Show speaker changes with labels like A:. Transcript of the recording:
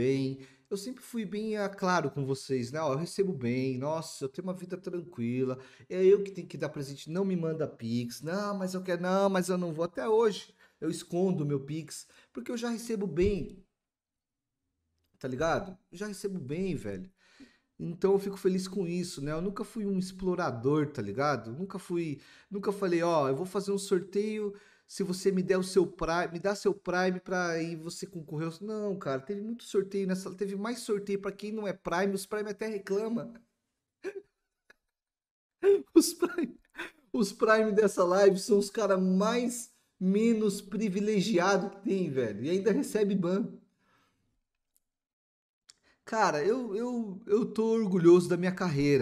A: bem. Eu sempre fui bem claro com vocês, né? Ó, eu recebo bem, nossa, eu tenho uma vida tranquila, é eu que tenho que dar presente, não me manda pix, não, mas eu quero, não, mas eu não vou. Até hoje eu escondo meu pix, porque eu já recebo bem, tá ligado? Eu já recebo bem, velho. Então eu fico feliz com isso, né? Eu nunca fui um explorador, tá ligado? Nunca fui, nunca falei, ó, oh, eu vou fazer um sorteio se você me der o seu Prime, me dá seu Prime para aí você concorrer. Não, cara, teve muito sorteio nessa, teve mais sorteio para quem não é Prime, os Prime até reclama. Os Prime, os Prime dessa live são os caras mais menos privilegiados que tem, velho. E ainda recebe ban. Cara, eu, eu, eu tô orgulhoso da minha carreira.